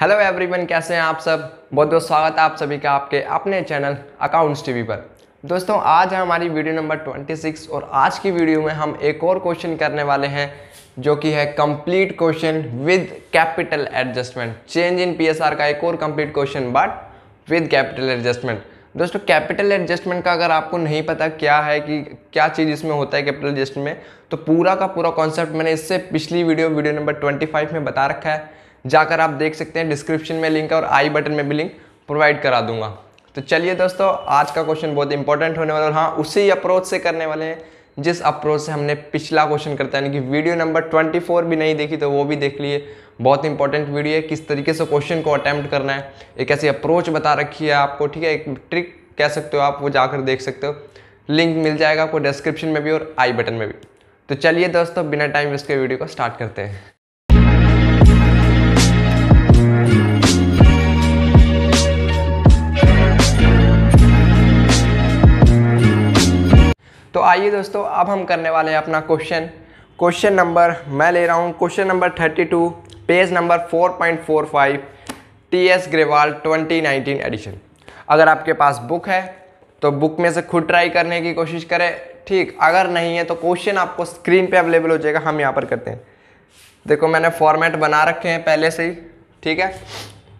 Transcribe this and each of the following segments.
hello everyone कैसे हैं आप सब बहुत बहुत स्वागत है आप सभी का आपके अपने चैनल अकाउंट्स टीवी पर दोस्तों आज है हमारी वीडियो नंबर 26 और आज की वीडियो में हम एक और क्वेश्चन करने वाले हैं जो कि है complete question with capital adjustment change in PSR का एक और complete question but with capital adjustment दोस्तों कैपिटल एडजस्टमेंट का अगर आपको नहीं पता क्या है कि क्या चीज़ इसमें होता है कैपिटल एडजस्टमेंट में तो पूरा का पूरा कॉन्सेप्ट मैंने इससे पिछली वीडियो वीडियो नंबर ट्वेंटी में बता रखा है जाकर आप देख सकते हैं डिस्क्रिप्शन में लिंक और आई बटन में भी लिंक प्रोवाइड करा दूंगा तो चलिए दोस्तों आज का क्वेश्चन बहुत इंपॉर्टेंट होने वाला और हाँ उसी अप्रोच से करने वाले हैं जिस अप्रोच से हमने पिछला क्वेश्चन करता है यानी कि वीडियो नंबर 24 भी नहीं देखी तो वो भी देख लिए बहुत इंपॉर्टेंट वीडियो है किस तरीके से क्वेश्चन को अटैम्प्ट करना है एक ऐसी अप्रोच बता रखी है आपको ठीक है एक ट्रिक कह सकते हो आप वो जाकर देख सकते हो लिंक मिल जाएगा आपको डिस्क्रिप्शन में भी और आई बटन में भी तो चलिए दोस्तों बिना टाइम वेस्ट के वीडियो को स्टार्ट करते हैं तो आइए दोस्तों अब हम करने वाले हैं अपना क्वेश्चन क्वेश्चन नंबर मैं ले रहा हूँ question number thirty two page number four point four five T S Grewal twenty nineteen edition अगर आपके पास बुक है तो बुक में से खुद ट्राई करने की कोशिश करें ठीक अगर नहीं है तो क्वेश्चन आपको स्क्रीन पे अवेलेबल हो जाएगा हम यहाँ पर करते हैं देखो मैंने फॉर्मेट बना रखे हैं पहले से ही ठीक है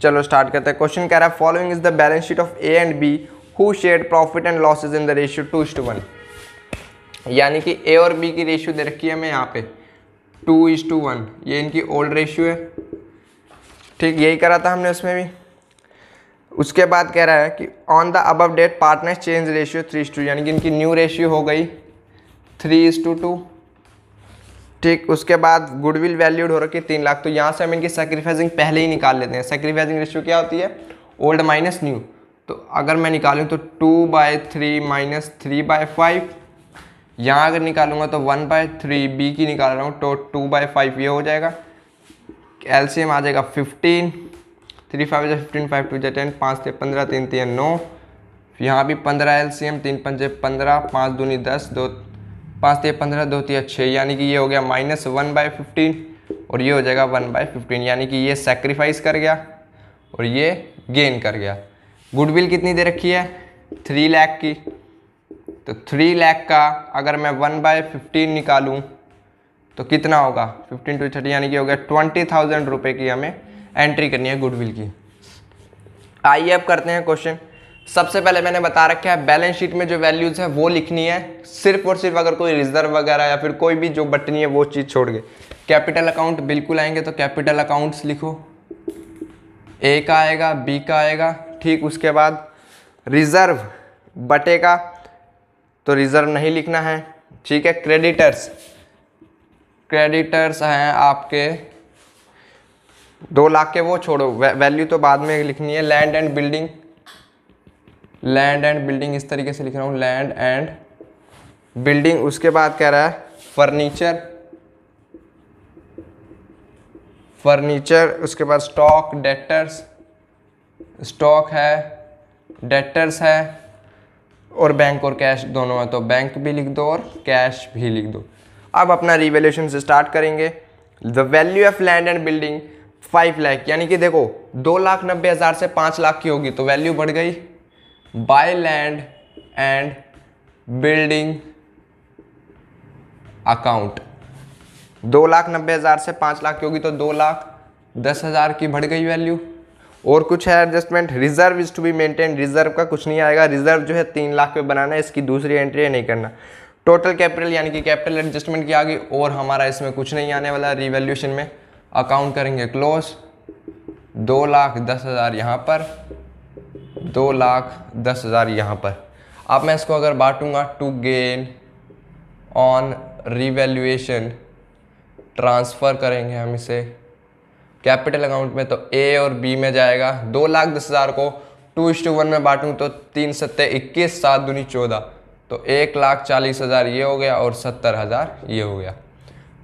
चलो स्टार्ट करते हैं क्वेश्चन कह रहा है following is the balance sheet of A and B who share profit and losses in the ratio two is to one यानी कि ए और बी की रेशियो दे रखी है हमें यहाँ पे टू इज टू वन ये इनकी ओल्ड रेशियो है ठीक यही करा था हमने उसमें भी उसके बाद कह रहा है कि on the above date partners change ratio three is to यानी कि इनकी न्यू रेशियो हो गई थ्री इज टू टू ठीक उसके बाद गुडविल वैल्यूड हो रखी है तीन लाख तो यहाँ से हम इनकी सेक्रीफाइसिंग पहले ही निकाल लेते हैं सेक्रीफाइसिंग रेशियो क्या होती है ओल्ड माइनस न्यू तो अगर मैं निकालूँ तो two by three minus three by five यहाँ अगर निकालूंगा तो वन बाय थ्री बी की निकाल रहा हूँ तो टू बाई फाइव ये हो जाएगा एलसीएम आ जाएगा फिफ्टीन थ्री फाइव जै फिफ्टीन फाइव टू जै टेन पाँच थे पंद्रह तीन तीन नौ यहाँ भी पंद्रह एल सी एम तीन पंजे पंद्रह पाँच दूनी दस दो पाँच तीन पंद्रह दो तीन छः यानी कि ये हो गया माइनस वन बाई फिफ्टीन और ये हो जाएगा वन बाई फिफ्टीन यानी कि ये सेक्रीफाइस कर गया और ये गेन कर गया गुडविल कितनी दे रखी है थ्री लैख की तो थ्री लैख का अगर मैं वन बाय फिफ्टीन निकालूँ तो कितना होगा फिफ्टीन टू थर्टी यानी कि हो गया ट्वेंटी थाउजेंड रुपये की हमें एंट्री करनी है गुडविल की आइए अब करते हैं क्वेश्चन सबसे पहले मैंने बता रखा है बैलेंस शीट में जो वैल्यूज़ है वो लिखनी है सिर्फ और सिर्फ अगर कोई रिजर्व वगैरह या फिर कोई भी जो बटनी है वो चीज़ छोड़ गए कैपिटल अकाउंट बिल्कुल आएंगे तो कैपिटल अकाउंट्स लिखो ए का आएगा बी का आएगा ठीक उसके बाद रिजर्व बटे का तो रिजर्व नहीं लिखना है ठीक है क्रेडिटर्स क्रेडिटर्स हैं आपके दो लाख के वो छोड़ो वै, वैल्यू तो बाद में लिखनी है land and building land and building इस तरीके से लिख रहा हूँ लैंड एंड बिल्डिंग उसके बाद कह रहा है फर्नीचर फर्नीचर उसके बाद स्टॉक डेटर्स स्टॉक है डेटर्स है और बैंक और कैश दोनों है तो बैंक भी लिख दो और कैश भी लिख दो अब अपना रिवेल्यूशन से स्टार्ट करेंगे the value of land and building five lakh यानी कि देखो दो लाख नब्बे हज़ार से पाँच लाख की होगी तो वैल्यू बढ़ गई by land and building account दो लाख नब्बे हज़ार से पाँच लाख की होगी तो दो लाख दस हज़ार की बढ़ गई वैल्यू और कुछ है adjustment reserve is to be maintain reserve का कुछ नहीं आएगा रिजर्व जो है तीन लाख पे बनाना है इसकी दूसरी एंट्री है नहीं करना टोटल कैपिटल यानी कि कैपिटल एडजस्टमेंट की आ गई और हमारा इसमें कुछ नहीं आने वाला रिवेल्यूशन में अकाउंट करेंगे क्लोज दो लाख दस हज़ार यहाँ पर दो लाख दस हज़ार यहाँ पर अब मैं इसको अगर बांटूंगा to gain on revaluation transfer करेंगे हम इसे कैपिटल अकाउंट में तो ए और बी में जाएगा दो लाख दस हज़ार को टू इस टू वन में बांटूँ तो तीन सत्तर इक्कीस सात दूनी चौदह तो एक लाख चालीस हज़ार ये हो गया और सत्तर हज़ार ये हो गया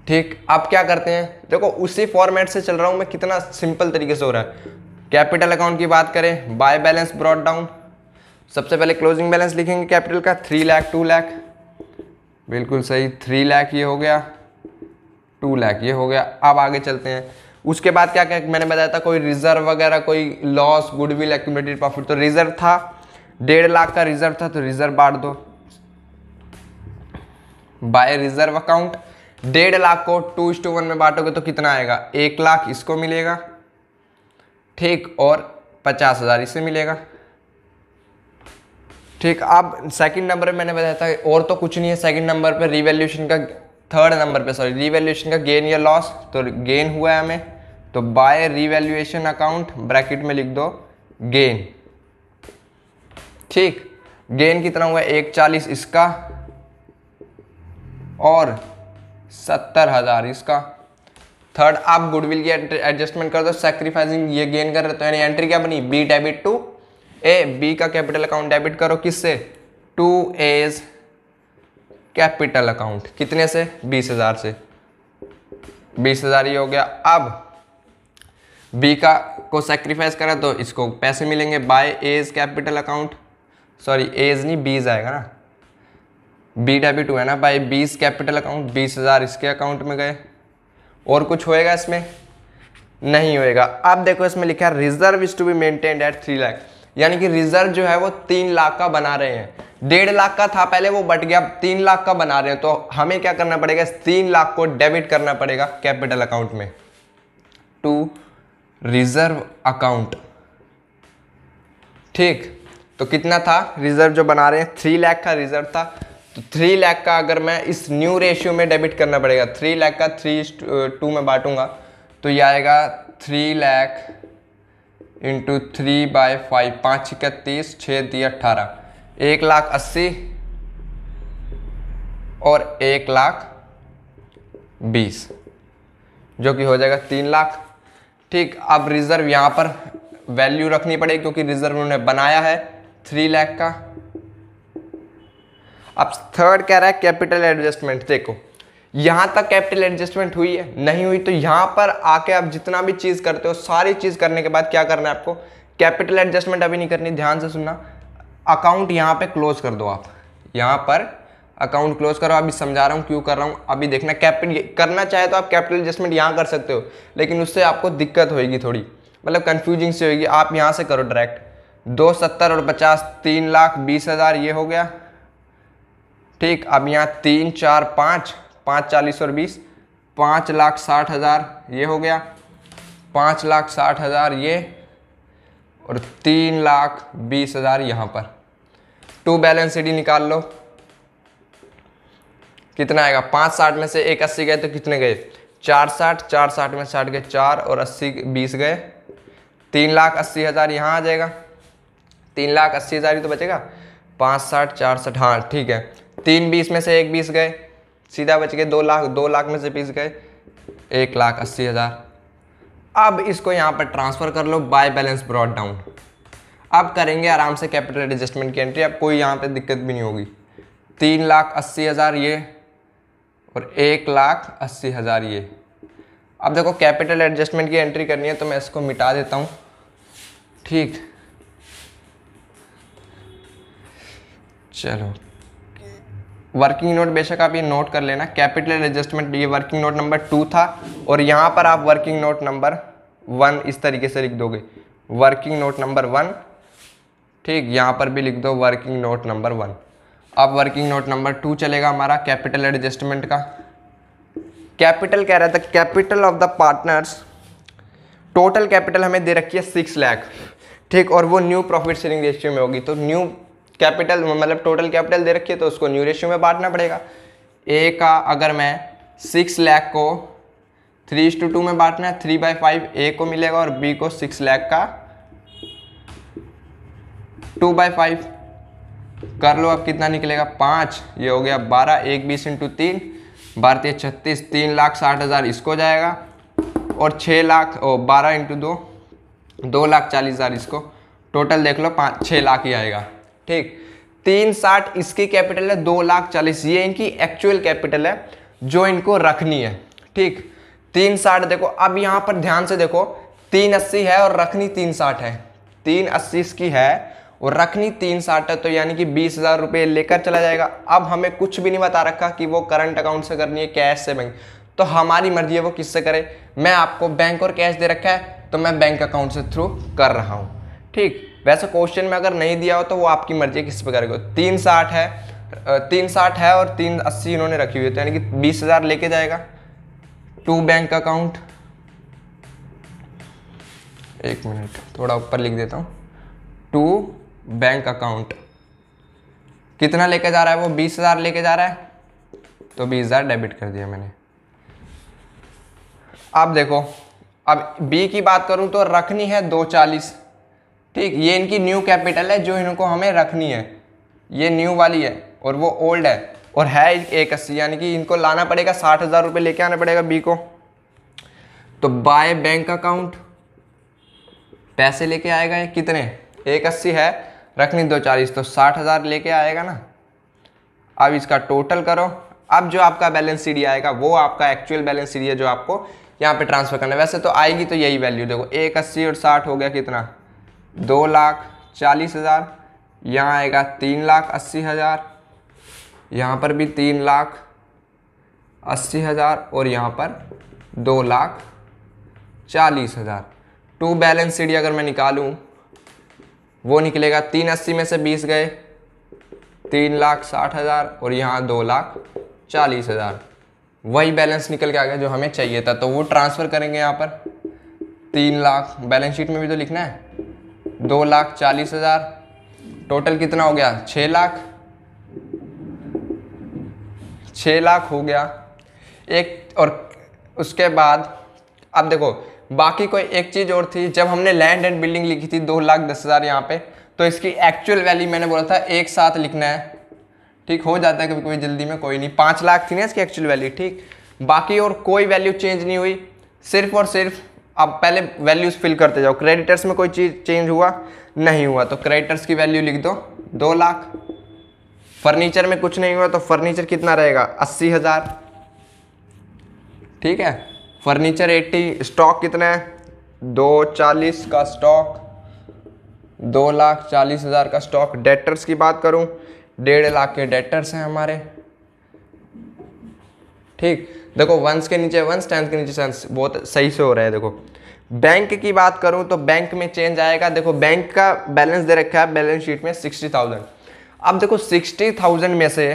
ठीक अब क्या करते हैं देखो उसी फॉर्मेट से चल रहा हूँ मैं कितना सिंपल तरीके से हो रहा है कैपिटल अकाउंट की बात करें बाय बैलेंस ब्रॉड डाउन सबसे पहले क्लोजिंग बैलेंस लिखेंगे कैपिटल का थ्री लाख टू लाख बिल्कुल सही थ्री लाख ये हो गया टू लाख ये हो गया अब आगे चलते हैं उसके बाद क्या क्या मैंने बताया था कोई रिजर्व वगैरह कोई लॉस गुडविल एक्यूमलेटेड प्रॉफिट तो रिजर्व था डेढ़ लाख का रिजर्व था तो रिजर्व बांट दो बाय रिजर्व अकाउंट डेढ़ लाख को टू इस टू वन में बांटोगे तो कितना आएगा एक लाख इसको मिलेगा ठीक और पचास हज़ार इसे मिलेगा ठीक अब सेकंड नंबर पर मैंने बताया था और तो कुछ नहीं है सेकंड नंबर पर रिवेल्यूशन का थर्ड नंबर पे सॉरी रिवेल्यूशन का गेन या लॉस तो गेन हुआ है हमें तो बाय रिवेल्यूएशन अकाउंट ब्रैकेट में लिख दो गेन ठीक गेन कितना हुआ एक चालीस इसका और सत्तर हज़ार इसका थर्ड आप गुडविल की एडजस्टमेंट कर दो सेक्रीफाइसिंग ये गेन कर रहे तो यानी एंट्री क्या बनी B debit to A B का कैपिटल अकाउंट डेबिट करो किससे टू एज कैपिटल अकाउंट कितने से बीस हजार से बीस हजार ही हो गया अब बी का को सेक्रीफाइस करें तो इसको पैसे मिलेंगे by A's capital account sorry A's नहीं बीज आएगा ना बी डेबिट हुआ है ना बाय बीस कैपिटल अकाउंट बीस हज़ार इसके अकाउंट में गए और कुछ होएगा इसमें नहीं होएगा अब देखो इसमें लिखा है reserve is to be maintained at three lakh यानी कि रिजर्व जो है वो तीन लाख का बना रहे हैं डेढ़ लाख का था पहले वो बट गया तीन लाख का बना रहे हैं तो हमें क्या करना पड़ेगा तीन लाख को डेबिट करना पड़ेगा कैपिटल अकाउंट में टू रिजर्व अकाउंट ठीक तो कितना था रिजर्व जो बना रहे हैं थ्री लाख का रिजर्व था तो थ्री लाख का अगर मैं इस न्यू रेशियो में डेबिट करना पड़ेगा थ्री लाख का थ्री टू में बांटूंगा तो यह आएगा three lakh into three by five पाँच इकतीस तीस छः दी अट्ठारह एक लाख अस्सी और एक लाख बीस जो कि हो जाएगा तीन लाख ठीक अब रिज़र्व यहाँ पर वैल्यू रखनी पड़ेगी क्योंकि रिज़र्व उन्होंने बनाया है थ्री लाख का अब थर्ड कह रहा है कैपिटल एडजस्टमेंट देखो यहाँ तक कैपिटल एडजस्टमेंट हुई है नहीं हुई तो यहाँ पर आके आप जितना भी चीज़ करते हो सारी चीज़ करने के बाद क्या करना है आपको कैपिटल एडजस्टमेंट अभी नहीं करनी ध्यान से सुनना अकाउंट यहाँ पे क्लोज कर दो आप यहाँ पर अकाउंट क्लोज करो अभी समझा रहा हूँ क्यों कर रहा हूँ अभी देखना कैपिटल करना चाहे तो आप कैपिटल एडजस्टमेंट यहाँ कर सकते हो लेकिन उससे आपको दिक्कत होगी थोड़ी मतलब कन्फ्यूजिंग से होगी आप यहाँ से करो डायरेक्ट दो सत्तर और पचास तीन लाख बीस हज़ार ये हो गया ठीक अब यहाँ तीन चार पाँच पाँच चालीस और बीस पाँच लाख साठ हज़ार ये हो गया पाँच लाख साठ हज़ार ये और तीन लाख बीस हज़ार यहाँ पर टू बैलेंस सीडी निकाल लो कितना आएगा पाँच साठ में से एक अस्सी गए तो कितने गए चार साठ चार साठ में साठ गए चार और अस्सी बीस गए तीन लाख अस्सी हज़ार यहाँ आ जाएगा तीन लाख अस्सी हज़ार ही तो बचेगा पाँच साठ चार साठ हाँ ठीक है तीन बीस में से एक बीस गए सीधा बच गए दो लाख दो लाख में से पीस गए एक लाख अस्सी हज़ार अब इसको यहाँ पर ट्रांसफ़र कर लो बाय बैलेंस ब्रॉड डाउन अब करेंगे आराम से कैपिटल एडजस्टमेंट की एंट्री अब कोई यहाँ पे दिक्कत भी नहीं होगी तीन लाख अस्सी हज़ार ये और एक लाख अस्सी हज़ार ये अब देखो कैपिटल एडजस्टमेंट की एंट्री करनी है तो मैं इसको मिटा देता हूँ ठीक चलो वर्किंग नोट बेशक आप ये नोट कर लेना कैपिटल एडजस्टमेंट ये वर्किंग नोट नंबर टू था और यहाँ पर आप वर्किंग नोट नंबर वन इस तरीके से लिख दोगे वर्किंग नोट नंबर वन ठीक यहाँ पर भी लिख दो वर्किंग नोट नंबर वन अब वर्किंग नोट नंबर टू चलेगा हमारा कैपिटल एडजस्टमेंट का कैपिटल कह रहा था capital of the partners total capital हमें दे रखी है सिक्स लैख ठीक और वो न्यू प्रॉफिट शेयरिंग रेशियो में होगी तो न्यू कैपिटल मतलब टोटल कैपिटल दे रखी है तो उसको न्यू रेशियो में बांटना पड़ेगा ए का अगर मैं सिक्स लैख को थ्री टू टू में बांटना है थ्री बाई फाइव ए को मिलेगा और बी को सिक्स लैख का टू बाई फाइव कर लो अब कितना निकलेगा पाँच ये हो गया बारह एक बीस इंटू तीन भारतीय छत्तीस तीन लाख साठ हज़ार इसको जाएगा और छः लाख ओ बारह इंटू दो दो लाख चालीस हज़ार इसको टोटल देख लो पाँच छः लाख ही आएगा ठीक तीन साठ इसकी कैपिटल है दो लाख चालीस ये इनकी एक्चुअल कैपिटल है जो इनको रखनी है ठीक तीन साठ देखो अब यहाँ पर ध्यान से देखो तीन अस्सी है और रखनी तीन साठ है तीन अस्सी इसकी है और रखनी तीन साठ है तो यानी कि बीस हज़ार रुपये लेकर चला जाएगा अब हमें कुछ भी नहीं बता रखा कि वो करंट अकाउंट से करनी है कैश से बैंक तो हमारी मर्जी है वो किससे करे मैं आपको बैंक और कैश दे रखा है तो मैं बैंक अकाउंट से थ्रू कर रहा हूँ ठीक वैसे क्वेश्चन में अगर नहीं दिया हो तो वो आपकी मर्जी किस पे करेगा तीन साठ है तीन साठ है और तीन अस्सी इन्होंने रखी हुई है तो यानी कि बीस हज़ार लेके जाएगा टू बैंक अकाउंट एक मिनट थोड़ा ऊपर लिख देता हूँ टू बैंक अकाउंट कितना लेके जा रहा है वो बीस हज़ार लेके जा रहा है तो बीस हज़ार डेबिट कर दिया मैंने अब देखो अब बी की बात करूं तो रखनी है दो चालीस ठीक ये इनकी न्यू कैपिटल है जो इनको हमें रखनी है ये न्यू वाली है और वो ओल्ड है और है एक अस्सी यानी कि इनको लाना पड़ेगा साठ हज़ार रुपये लेके आना पड़ेगा बी को तो बाय बैंक अकाउंट पैसे लेके आएगा ये कितने एक अस्सी है रखनी दो चालीस तो साठ हज़ार लेके आएगा ना अब इसका टोटल करो अब जो आपका बैलेंस सीडी आएगा वो आपका एक्चुअल बैलेंस सीडी है जो आपको यहाँ पे ट्रांसफ़र करना है वैसे तो आएगी तो यही वैल्यू देखो एक अस्सी और साठ हो गया कितना दो लाख चालीस हज़ार यहाँ आएगा तीन लाख अस्सी हज़ार यहाँ पर भी तीन लाख अस्सी हज़ार और यहाँ पर दो लाख चालीस हज़ार टू बैलेंस सीडी अगर मैं निकालूं वो निकलेगा तीन अस्सी में से बीस गए तीन लाख साठ हज़ार और यहाँ दो लाख चालीस हज़ार वही बैलेंस निकल के आ गया जो हमें चाहिए था तो वो ट्रांसफ़र करेंगे यहाँ पर तीन लाख बैलेंस शीट में भी तो लिखना है दो लाख चालीस हजार टोटल कितना हो गया छः लाख छः लाख हो गया एक और उसके बाद अब देखो बाकी कोई एक चीज़ और थी जब हमने लैंड एंड बिल्डिंग लिखी थी दो लाख दस हज़ार यहाँ पे तो इसकी एक्चुअल वैल्यू मैंने बोला था एक साथ लिखना है ठीक हो जाता है कभी कभी जल्दी में कोई नहीं पाँच लाख थी ना इसकी एक्चुअल वैल्यू ठीक बाकी और कोई वैल्यू चेंज नहीं हुई सिर्फ और सिर्फ आप पहले वैल्यूज फिल करते जाओ क्रेडिटर्स में कोई चीज़ चेंज हुआ नहीं हुआ तो क्रेडिटर्स की वैल्यू लिख दो दो लाख फर्नीचर में कुछ नहीं हुआ तो फर्नीचर कितना रहेगा अस्सी हज़ार ठीक है फर्नीचर एट्टी स्टॉक कितना है दो चालीस का स्टॉक दो लाख चालीस हज़ार का स्टॉक डेटर्स की बात करूं डेढ़ लाख के डेटर्स हैं हमारे ठीक देखो वंस के नीचे वंस टेंथ के नीचे टेंस बहुत सही से हो रहा है देखो बैंक की बात करूं तो बैंक में चेंज आएगा देखो बैंक का बैलेंस दे रखा है बैलेंस शीट में सिक्सटी थाउजेंड अब देखो सिक्सटी थाउजेंड में से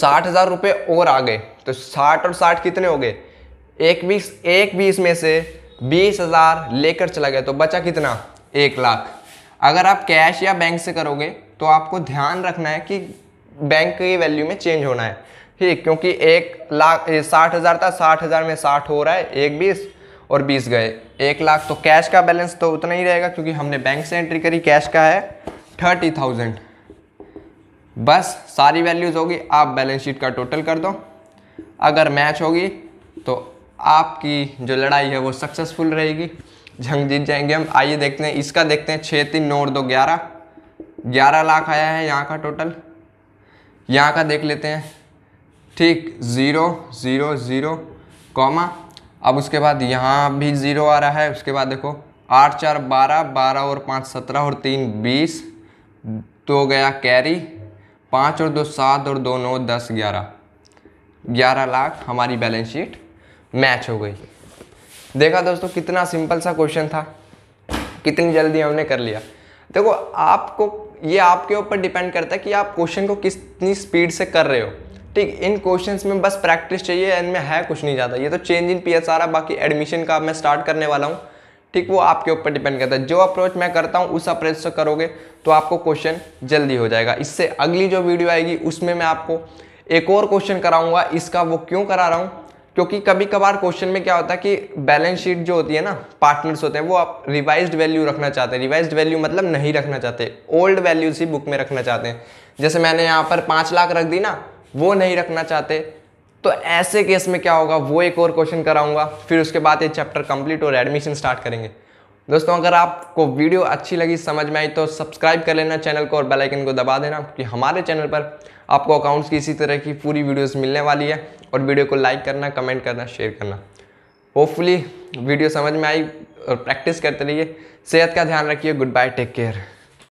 साठ हज़ार रुपये और आ गए तो साठ और साठ कितने हो गए एक बीस एक बीस में से बीस हज़ार लेकर चला गया तो बचा कितना एक लाख अगर आप कैश या बैंक से करोगे तो आपको ध्यान रखना है कि बैंक की वैल्यू में चेंज होना है ठीक क्योंकि एक लाख साठ हज़ार था साठ हज़ार में साठ हो रहा है एक बीस और बीस गए एक लाख तो कैश का बैलेंस तो उतना ही रहेगा क्योंकि हमने बैंक से एंट्री करी कैश का है थर्टी थाउजेंड बस सारी वैल्यूज़ होगी आप बैलेंस शीट का टोटल कर दो अगर मैच होगी तो आपकी जो लड़ाई है वो सक्सेसफुल रहेगी जंग जीत जाएंगे हम आइए देखते हैं इसका देखते हैं छः तीन नौ और दो ग्यारह ग्यारह लाख आया है यहाँ का टोटल यहाँ का देख लेते हैं ठीक ज़ीरो ज़ीरो ज़ीरो कॉमा अब उसके बाद यहाँ भी ज़ीरो आ रहा है उसके बाद देखो आठ चार बारह बारह और पाँच सत्रह और तीन बीस तो गया कैरी पाँच और दो सात और दो नौ दस ग्यारह ग्यारह लाख हमारी बैलेंस शीट मैच हो गई देखा दोस्तों कितना सिंपल सा क्वेश्चन था कितनी जल्दी हमने कर लिया देखो आपको ये आपके ऊपर डिपेंड करता है कि आप क्वेश्चन को कितनी स्पीड से कर रहे हो ठीक इन क्वेश्चन में बस प्रैक्टिस चाहिए इनमें है कुछ नहीं ज़्यादा ये तो change in P S R बाकी एडमिशन का मैं स्टार्ट करने वाला हूँ ठीक वो आपके ऊपर डिपेंड करता है जो अप्रोच मैं करता हूँ उस अप्रोच से करोगे तो आपको क्वेश्चन जल्दी हो जाएगा इससे अगली जो वीडियो आएगी उसमें मैं आपको एक और क्वेश्चन कराऊंगा इसका वो क्यों करा रहा हूँ क्योंकि कभी कभार क्वेश्चन में क्या होता है कि बैलेंस शीट जो होती है ना पार्टनर्स होते हैं वो आप रिवाइज वैल्यू रखना चाहते हैं रिवाइज वैल्यू मतलब नहीं रखना चाहते ओल्ड वैल्यूज ही बुक में रखना चाहते हैं जैसे मैंने यहाँ पर पाँच लाख रख दी ना वो नहीं रखना चाहते तो ऐसे केस में क्या होगा वो एक और क्वेश्चन कराऊंगा फिर उसके बाद ये चैप्टर कंप्लीट और एडमिशन स्टार्ट करेंगे दोस्तों अगर आपको वीडियो अच्छी लगी समझ में आई तो सब्सक्राइब कर लेना चैनल को और बेल आइकन को दबा देना क्योंकि हमारे चैनल पर आपको अकाउंट्स की इसी तरह की पूरी वीडियोस मिलने वाली है और वीडियो को लाइक करना कमेंट करना शेयर करना होपफुली वीडियो समझ में आई और प्रैक्टिस करते रहिए सेहत का ध्यान रखिए गुड बाय टेक केयर